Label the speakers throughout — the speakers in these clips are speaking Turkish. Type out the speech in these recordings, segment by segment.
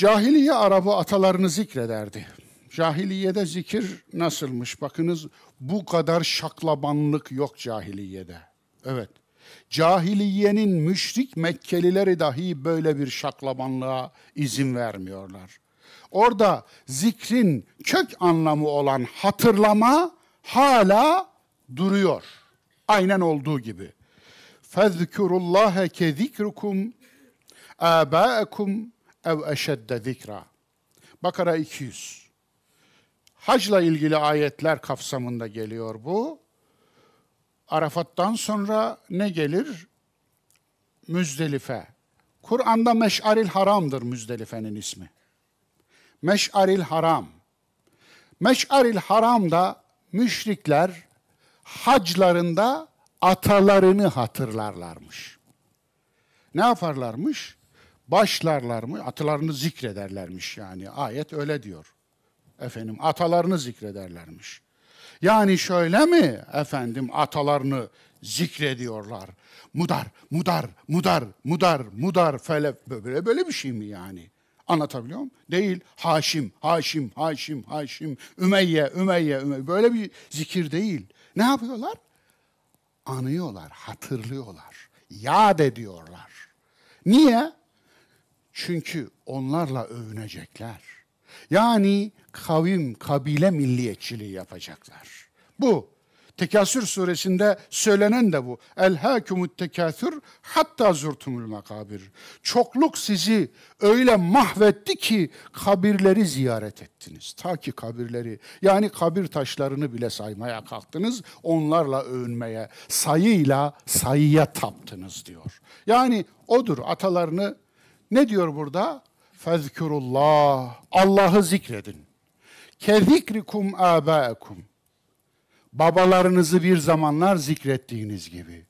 Speaker 1: Cahiliye Arabı atalarını zikrederdi. Cahiliyede zikir nasılmış? Bakınız bu kadar şaklabanlık yok cahiliyede. Evet. Cahiliyenin müşrik Mekkelileri dahi böyle bir şaklabanlığa izin vermiyorlar. Orada zikrin kök anlamı olan hatırlama hala duruyor. Aynen olduğu gibi. فَذْكُرُ اللّٰهَ كَذِكْرُكُمْ آبَاءَكُمْ ev eşedde zikra. Bakara 200. Hacla ilgili ayetler kapsamında geliyor bu. Arafat'tan sonra ne gelir? Müzdelife. Kur'an'da Meş'aril Haram'dır Müzdelife'nin ismi. Meş'aril Haram. Meş'aril Haram'da müşrikler haclarında atalarını hatırlarlarmış. Ne yaparlarmış? başlarlar mı? Atalarını zikrederlermiş yani. Ayet öyle diyor. Efendim atalarını zikrederlermiş. Yani şöyle mi efendim atalarını zikrediyorlar? Mudar, mudar, mudar, mudar, mudar fele böyle böyle bir şey mi yani? Anlatabiliyor muyum? Değil. Haşim, Haşim, Haşim, Haşim, Ümeyye, Ümeyye, Ümeyye. Böyle bir zikir değil. Ne yapıyorlar? Anıyorlar, hatırlıyorlar, yad ediyorlar. Niye? Çünkü onlarla övünecekler. Yani kavim, kabile milliyetçiliği yapacaklar. Bu Tekasür suresinde söylenen de bu. Elhâkumut tekasür hatta zurtumul makabir. Çokluk sizi öyle mahvetti ki kabirleri ziyaret ettiniz. Ta ki kabirleri yani kabir taşlarını bile saymaya kalktınız. Onlarla övünmeye, sayıyla sayıya taptınız diyor. Yani odur atalarını ne diyor burada? Fezkurullah. Allah'ı zikredin. Kezikrikum abaekum. Babalarınızı bir zamanlar zikrettiğiniz gibi.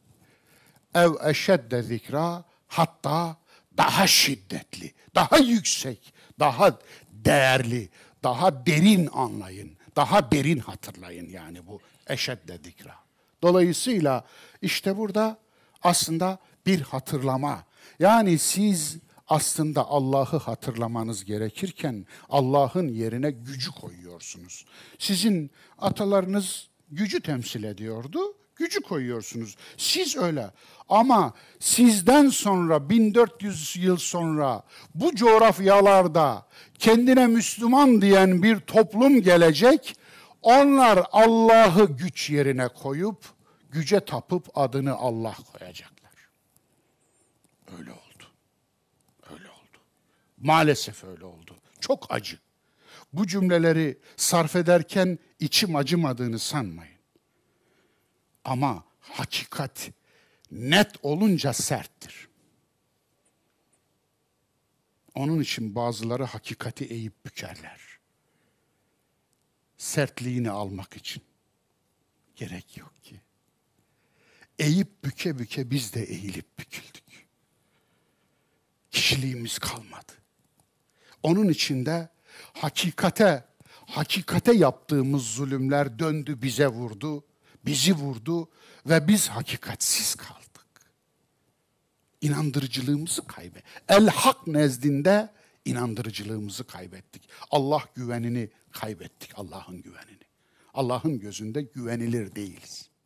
Speaker 1: Ev eşedde zikra hatta daha şiddetli, daha yüksek, daha değerli, daha derin anlayın, daha derin hatırlayın yani bu eşedde zikra. Dolayısıyla işte burada aslında bir hatırlama. Yani siz aslında Allah'ı hatırlamanız gerekirken Allah'ın yerine gücü koyuyorsunuz. Sizin atalarınız gücü temsil ediyordu, gücü koyuyorsunuz. Siz öyle ama sizden sonra 1400 yıl sonra bu coğrafyalarda kendine Müslüman diyen bir toplum gelecek. Onlar Allah'ı güç yerine koyup güce tapıp adını Allah koyacaklar. Öyle oldu. Maalesef öyle oldu. Çok acı. Bu cümleleri sarf ederken içim acımadığını sanmayın. Ama hakikat net olunca serttir. Onun için bazıları hakikati eğip bükerler. Sertliğini almak için. Gerek yok ki. Eğip büke büke biz de eğilip büküldük. Kişiliğimiz kalmadı. Onun içinde hakikate, hakikate yaptığımız zulümler döndü bize vurdu, bizi vurdu ve biz hakikatsiz kaldık. İnandırıcılığımızı kaybet. El hak nezdinde inandırıcılığımızı kaybettik. Allah güvenini kaybettik, Allah'ın güvenini. Allah'ın gözünde güvenilir değiliz.